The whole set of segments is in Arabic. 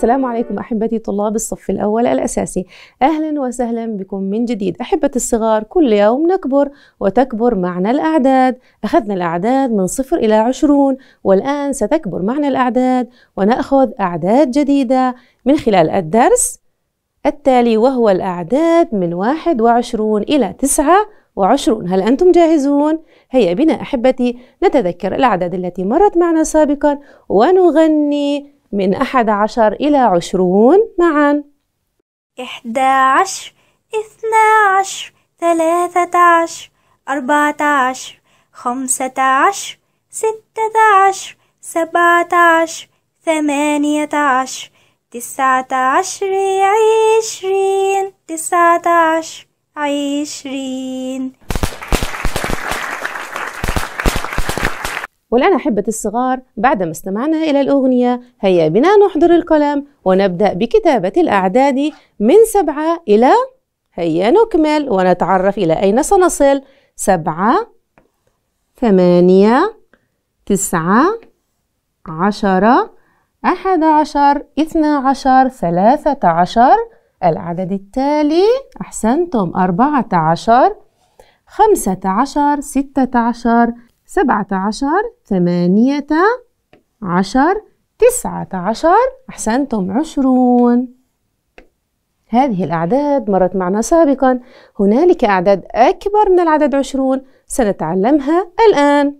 السلام عليكم احبتي طلاب الصف الاول الاساسي اهلا وسهلا بكم من جديد احبه الصغار كل يوم نكبر وتكبر معنا الاعداد اخذنا الاعداد من صفر الى عشرون والان ستكبر معنا الاعداد وناخذ اعداد جديده من خلال الدرس التالي وهو الاعداد من واحد وعشرون الى تسعه وعشرون هل أنتم جاهزون؟ هيا بنا أحبتي نتذكر الأعداد التي مرت معنا سابقا ونغني من أحد عشر إلى عشرون معا إحدى عشر إثنى عشر ثلاثة عشر أربعة عشر خمسة عشر ستة عشر سبعة عشر ثمانية عشر تسعة عشر عشرين تسعة عشر عشرين والآن أحبة الصغار بعدما استمعنا إلى الأغنية هيا بنا نحضر القلم ونبدأ بكتابة الأعداد من سبعة إلى هيا نكمل ونتعرف إلى أين سنصل سبعة ثمانية تسعة عشرة أحد عشر اثنى عشر ثلاثة عشر العدد التالي أحسنتم أربعة عشر خمسة عشر ستة عشر سبعة عشر ثمانية عشر تسعة عشر أحسنتم عشرون هذه الأعداد مرت معنا سابقا هنالك أعداد أكبر من العدد عشرون سنتعلمها الآن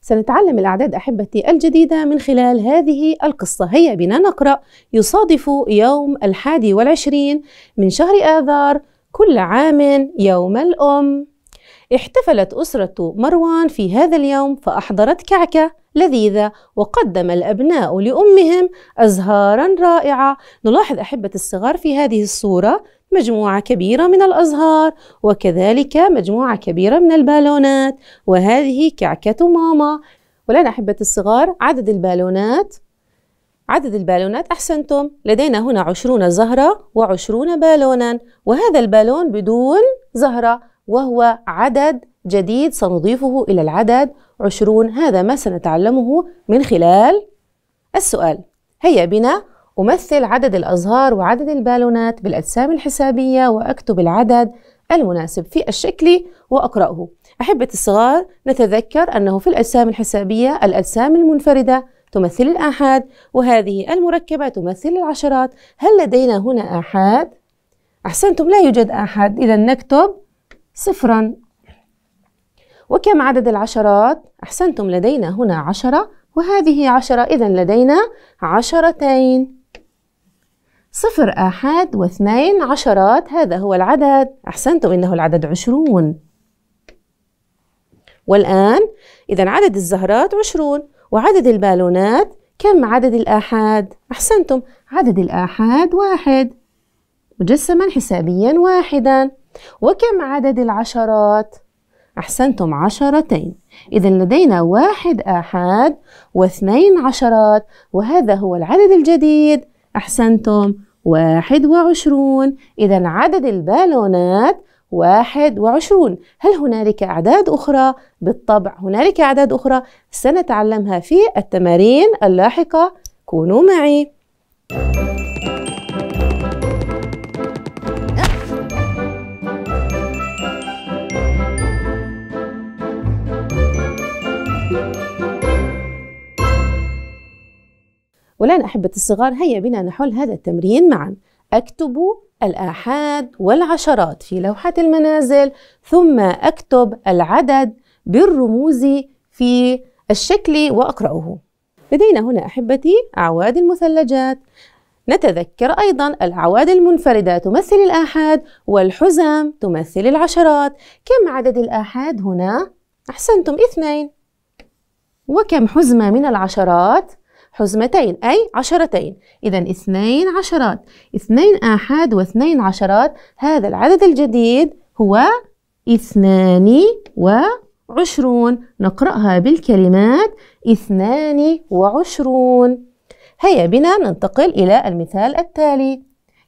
سنتعلم الأعداد أحبتي الجديدة من خلال هذه القصة هيا بنا نقرأ يصادف يوم الحادي والعشرين من شهر آذار كل عام يوم الأم احتفلت أسرة مروان في هذا اليوم فأحضرت كعكة لذيذة وقدم الأبناء لأمهم أزهارا رائعة نلاحظ أحبة الصغار في هذه الصورة مجموعة كبيرة من الأزهار وكذلك مجموعة كبيرة من البالونات وهذه كعكة ماما ولنا أحبة الصغار عدد البالونات عدد البالونات أحسنتم لدينا هنا عشرون زهرة وعشرون بالونا وهذا البالون بدون زهرة وهو عدد جديد سنضيفه إلى العدد عشرون هذا ما سنتعلمه من خلال السؤال هيا بنا أمثل عدد الأزهار وعدد البالونات بالأجسام الحسابية وأكتب العدد المناسب في الشكل وأقرأه أحبة الصغار نتذكر أنه في الأجسام الحسابية الأجسام المنفردة تمثل الآحاد وهذه المركبة تمثل العشرات هل لدينا هنا آحاد؟ أحسنتم لا يوجد آحاد إذا نكتب صفرا وكم عدد العشرات؟ أحسنتم لدينا هنا عشرة وهذه عشرة إذا لدينا عشرتين صفر آحد واثنين عشرات هذا هو العدد أحسنتم إنه العدد عشرون والآن إذا عدد الزهرات عشرون وعدد البالونات كم عدد الآحاد؟ أحسنتم عدد الآحاد واحد مجسما حسابيا واحدا وكم عدد العشرات؟ أحسنتم عشرتين إذا لدينا واحد آحاد واثنين عشرات وهذا هو العدد الجديد أحسنتم واحد وعشرون إذا عدد البالونات واحد وعشرون هل هنالك أعداد أخرى؟ بالطبع هنالك أعداد أخرى سنتعلمها في التمارين اللاحقة كونوا معي والآن أحبة الصغار هيا بنا نحل هذا التمرين معا أكتب الآحاد والعشرات في لوحة المنازل ثم أكتب العدد بالرموز في الشكل وأقرأه لدينا هنا أحبتي أعواد المثلجات نتذكر أيضا الأعواد المنفردة تمثل الآحاد والحزم تمثل العشرات كم عدد الآحاد هنا؟ أحسنتم اثنين وكم حزمة من العشرات؟ حزمتين أي عشرتين إذا اثنين عشرات اثنين آحاد واثنين عشرات هذا العدد الجديد هو اثنان وعشرون نقرأها بالكلمات اثنان وعشرون هيا بنا ننتقل إلى المثال التالي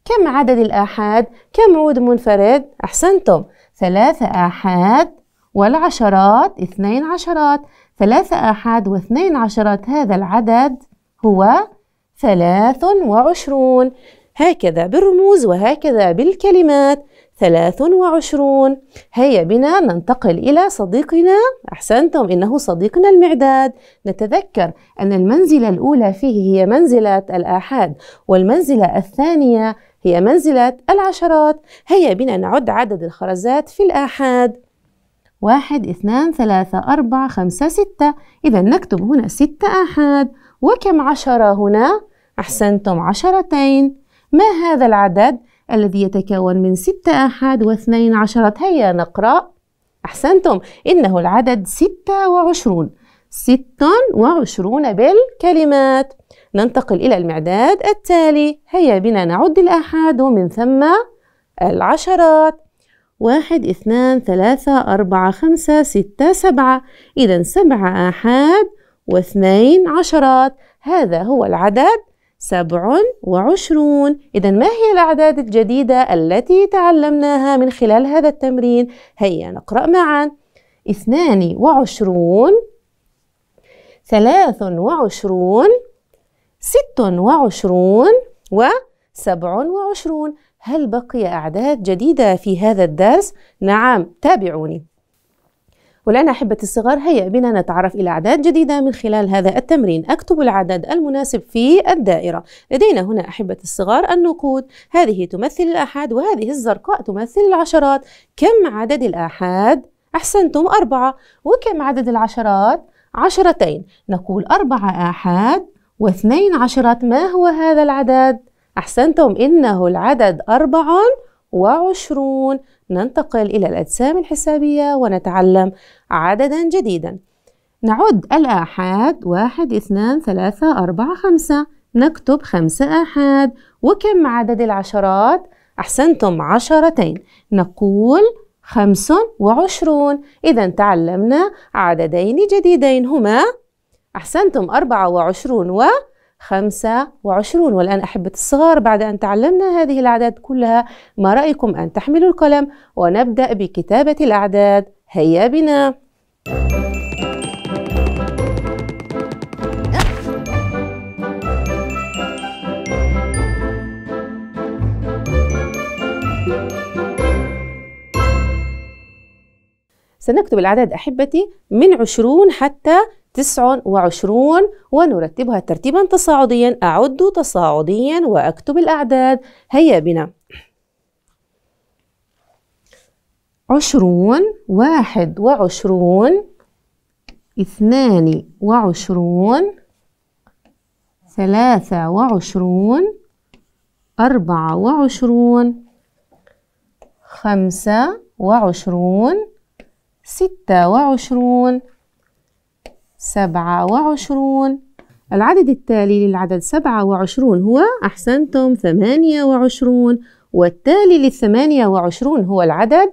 كم عدد الآحاد؟ كم عود منفرد؟ أحسنتم ثلاثة آحاد والعشرات اثنين عشرات ثلاثة آحاد واثنين عشرات هذا العدد هو ثلاث وعشرون هكذا بالرموز وهكذا بالكلمات ثلاث وعشرون هيا بنا ننتقل إلى صديقنا أحسنتم إنه صديقنا المعداد نتذكر أن المنزلة الأولى فيه هي منزلة الآحاد والمنزلة الثانية هي منزلة العشرات هيا بنا نعد عدد الخرزات في الآحاد واحد اثنان ثلاثة أربعة خمسة ستة إذا نكتب هنا ستة آحاد وكم عشرة هنا؟ أحسنتم عشرتين ما هذا العدد الذي يتكون من ستة أحد واثنين عشرة هيا نقرأ أحسنتم إنه العدد ستة وعشرون ست وعشرون بالكلمات ننتقل إلى المعداد التالي هيا بنا نعد الأحاد ومن ثم العشرات واحد اثنان ثلاثة أربعة خمسة ستة سبعة إذا سبعة آحاد واثنين عشرات هذا هو العدد سبع وعشرون إذا ما هي الأعداد الجديدة التي تعلمناها من خلال هذا التمرين؟ هيا نقرأ معا اثنان وعشرون ثلاث وعشرون ست وعشرون وسبع وعشرون هل بقي أعداد جديدة في هذا الدرس؟ نعم تابعوني والآن أحبة الصغار هيا بنا نتعرف إلى أعداد جديدة من خلال هذا التمرين أكتب العدد المناسب في الدائرة لدينا هنا أحبة الصغار النقود هذه تمثل الآحاد وهذه الزرقاء تمثل العشرات كم عدد الآحاد؟ أحسنتم أربعة وكم عدد العشرات؟ عشرتين نقول أربعة آحاد واثنين عشرات ما هو هذا العدد؟ أحسنتم إنه العدد أربع وعشرون ننتقل إلى الأجسام الحسابية ونتعلم عددا جديدا نعد الآحاد واحد اثنان ثلاثة أربعة خمسة نكتب خمسة آحاد وكم عدد العشرات؟ أحسنتم عشرتين نقول خمس وعشرون إذا تعلمنا عددين جديدين هما أحسنتم أربعة وعشرون و خمسة وعشرون والآن أحبة الصغار بعد أن تعلمنا هذه الأعداد كلها ما رأيكم أن تحملوا القلم ونبدأ بكتابة الأعداد هيا بنا سنكتب العدد أحبتي من عشرون حتى تسع وعشرون ونرتبها ترتيبا تصاعديا أعد تصاعديا وأكتب الأعداد هيا بنا عشرون واحد وعشرون اثنان وعشرون ثلاثة وعشرون أربعة وعشرون خمسة وعشرون ستة وعشرون سبعة وعشرون العدد التالي للعدد سبعة وعشرون هو أحسنتم ثمانية وعشرون والتالي للثمانية وعشرون هو العدد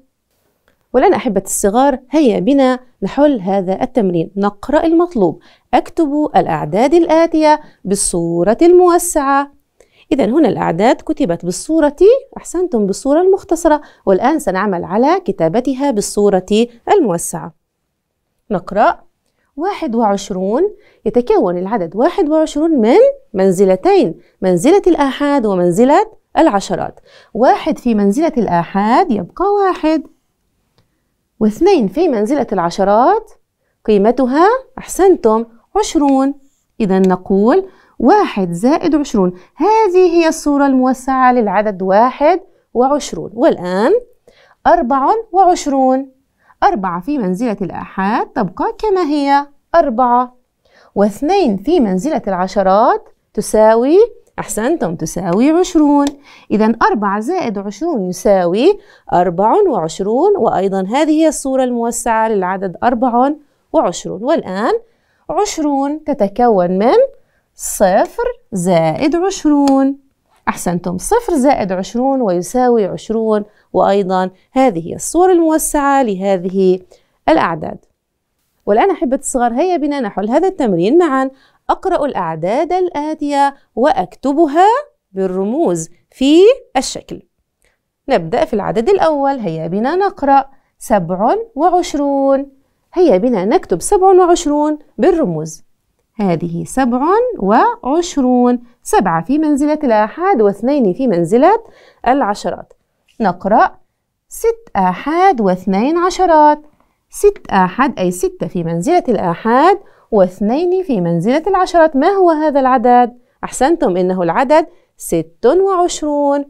والآن أحبة الصغار هيا بنا نحل هذا التمرين نقرأ المطلوب أكتب الأعداد الآتية بالصورة الموسعة إذا هنا الأعداد كتبت بالصورة أحسنتم بالصورة المختصرة والآن سنعمل على كتابتها بالصورة الموسعة نقرأ 21 يتكون العدد 21 من منزلتين منزلة الآحاد ومنزلة العشرات واحد في منزلة الآحاد يبقى واحد واثنين في منزلة العشرات قيمتها أحسنتم عشرون إذا نقول واحد زائد عشرون هذه هي الصورة الموسعة للعدد واحد وعشرون والآن أربع وعشرون أربعة في منزلة الآحاد تبقى كما هي أربعة واثنين في منزلة العشرات تساوي أحسنتم تساوي عشرون إذا أربعة زائد عشرون يساوي أربع وعشرون وأيضا هذه هي الصورة الموسعة للعدد أربع وعشرون والآن عشرون تتكون من صفر زائد عشرون أحسنتم صفر زائد عشرون ويساوي عشرون وأيضا هذه هي الصورة الموسعة لهذه الأعداد والآن أحبة الصغار هيا بنا نحل هذا التمرين معا أقرأ الأعداد الآتية وأكتبها بالرموز في الشكل نبدأ في العدد الأول هيا بنا نقرأ سبع وعشرون هيا بنا نكتب سبع وعشرون بالرموز هذه سبع وعشرون سبعة في منزلة الآحاد واثنين في منزلة العشرات نقرأ ست آحاد واثنين عشرات ست آحاد أي ستة في منزلة الآحاد واثنين في منزلة العشرة ما هو هذا العدد؟ أحسنتم إنه العدد ست وعشرون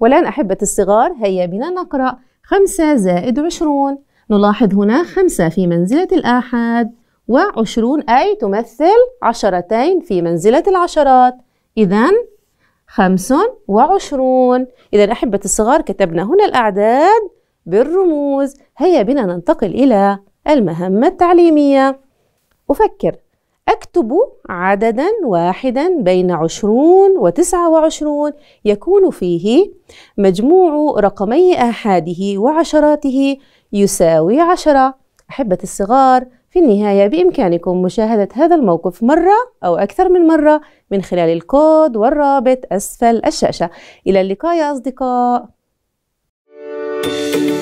والآن أحبة الصغار هيا بنا نقرأ خمسة زائد عشرون نلاحظ هنا خمسة في منزلة الآحاد وعشرون أي تمثل عشرتين في منزلة العشرات إذا خمس وعشرون إذا أحبة الصغار كتبنا هنا الأعداد بالرموز هيا بنا ننتقل إلى المهمة التعليمية أفكر أكتب عددا واحدا بين عشرون وتسعة وعشرون يكون فيه مجموع رقمي آحاده وعشراته يساوي عشرة أحبة الصغار في النهاية بإمكانكم مشاهدة هذا الموقف مرة أو أكثر من مرة من خلال الكود والرابط أسفل الشاشة إلى اللقاء يا أصدقاء thank you